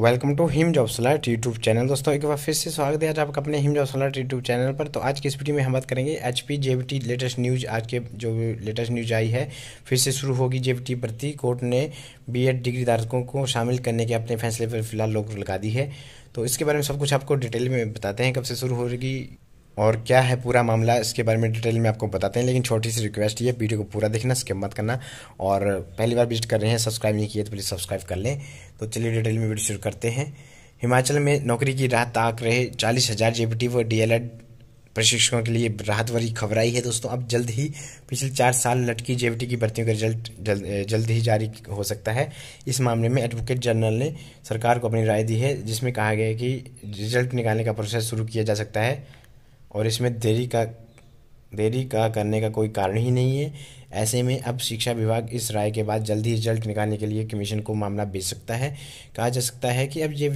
welcome to Him job सलाट YouTube channel दोस्तों एक बार फिर से स्वागत है आज आपका अपने हिम जॉब सलाट यूट्यूब चैनल पर तो आज की इस वीडियो में हम बात करेंगे H P T latest news आज के जो लेटेस्ट न्यूज आई है फिर से शुरू होगी टी प्रति कोर्ट ने बीएड डिग्री धारकों को शामिल करने के अपने फैसले पर फिलहाल लोग लगा दी है तो इसके बारे में सब कुछ आपको डिटेल में बताते हैं कब से शुरू होगी और क्या है पूरा मामला इसके बारे में डिटेल में आपको बताते हैं लेकिन छोटी सी रिक्वेस्ट ये वीडियो को पूरा देखना स्किप मत करना और पहली बार विजिट कर रहे हैं सब्सक्राइब नहीं किए तो प्लीज़ सब्सक्राइब कर लें तो चलिए डिटेल में वीडियो शुरू करते हैं हिमाचल में नौकरी की राहत ताक रहे चालीस हज़ार जे व डीएलएड प्रशिक्षकों के लिए राहत भरी खबर आई है दोस्तों अब जल्द ही पिछले चार साल लटकी जे की भर्तियों का रिजल्ट जल्द ही जारी हो सकता है इस मामले में एडवोकेट जनरल ने सरकार को अपनी राय दी है जिसमें कहा गया है कि रिजल्ट निकालने का प्रोसेस शुरू किया जा सकता है और इसमें देरी का देरी का करने का कोई कारण ही नहीं है ऐसे में अब शिक्षा विभाग इस राय के बाद जल्द ही रिजल्ट निकालने के लिए कमीशन को मामला भेज सकता है कहा जा सकता है कि अब जे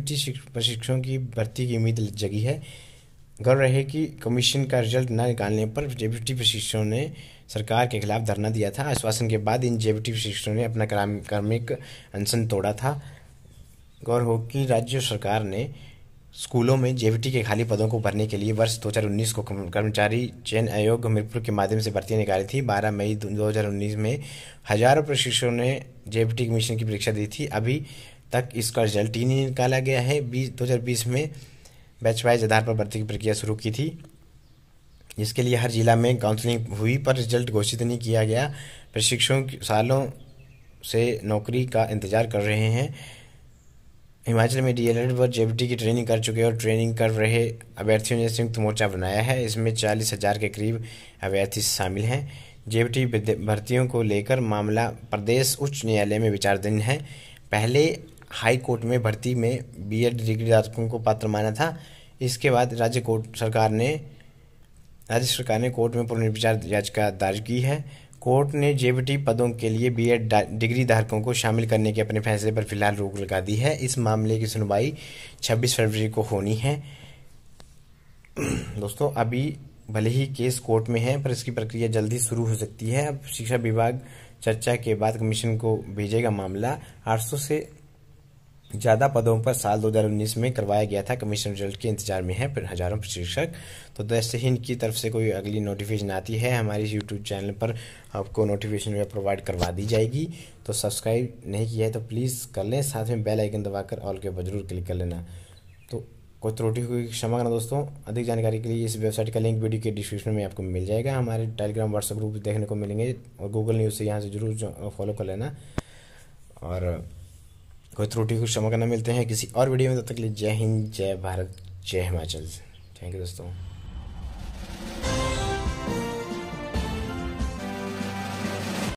प्रशिक्षकों की भर्ती की उम्मीद जगी है गौर रहे कि कमीशन का रिजल्ट न निकालने पर जेबीटी प्रशिक्षकों ने सरकार के खिलाफ धरना दिया था आश्वासन के बाद इन जेबीटी प्रशिक्षकों ने अपना कार्मिक अनशन तोड़ा था गौर हो कि राज्य सरकार ने स्कूलों में जेवीटी के खाली पदों को भरने के लिए वर्ष 2019 को कर्मचारी चयन आयोग हमीरपुर के माध्यम से भर्ती निकाली थी 12 मई 2019 में हजारों प्रशिक्षकों ने जेवीटी कमीशन की परीक्षा दी थी अभी तक इसका रिजल्ट ही नहीं निकाला गया है बीस दो में बैच वाइज आधार पर भर्ती की प्रक्रिया शुरू की थी जिसके लिए हर जिला में काउंसलिंग हुई पर रिजल्ट घोषित नहीं किया गया प्रशिक्षकों सालों से नौकरी का इंतजार कर रहे हैं हिमाचल में डी एल एड व जेबी की ट्रेनिंग कर चुके और ट्रेनिंग कर रहे अभ्यर्थियों ने संयुक्त मोर्चा बनाया है इसमें चालीस हजार के करीब अभ्यर्थी शामिल हैं जेबी भर्तियों को लेकर मामला प्रदेश उच्च न्यायालय में विचाराधीन है पहले हाई कोर्ट में भर्ती में एड डिग्री धारकों को पात्र माना था इसके बाद राज्य कोर्ट सरकार ने राज्य सरकार ने कोर्ट में पुनर्विचार याचिका दायर की है कोर्ट ने जेबीटी पदों के लिए बीएड डिग्री धारकों को शामिल करने के अपने फैसले पर फिलहाल रोक लगा दी है इस मामले की सुनवाई 26 फरवरी को होनी है दोस्तों अभी भले ही केस कोर्ट में है पर इसकी प्रक्रिया जल्दी शुरू हो सकती है अब शिक्षा विभाग चर्चा के बाद कमीशन को भेजेगा मामला 800 से ज़्यादा पदों पर साल 2019 में करवाया गया था कमीशन रिजल्ट के इंतजार में है फिर हज़ारों प्रशिक्षक तो जैसे हिंद की तरफ से कोई अगली नोटिफिकेशन आती है हमारे यूट्यूब चैनल पर आपको नोटिफिकेशन प्रोवाइड करवा दी जाएगी तो सब्सक्राइब नहीं किया है तो प्लीज़ कर लें साथ में बेल आइकन दबाकर ऑल के ऊपर जरूर क्लिक कर लेना तो कोई त्रुटि हुई क्षमा करना दोस्तों अधिक जानकारी के लिए इस वेबसाइट का लिंक वीडियो के डिस्क्रिप्शन में आपको मिल जाएगा हमारे टेलीग्राम व्हाट्सएप ग्रुप देखने को मिलेंगे और गूगल न्यूज़ से यहाँ से जरूर फॉलो कर लेना और कोई त्रुटि को क्षमा करना मिलते हैं किसी और वीडियो में तब तक के लिए जय हिंद जय भारत जय हिमाचल थैंक यू दोस्तों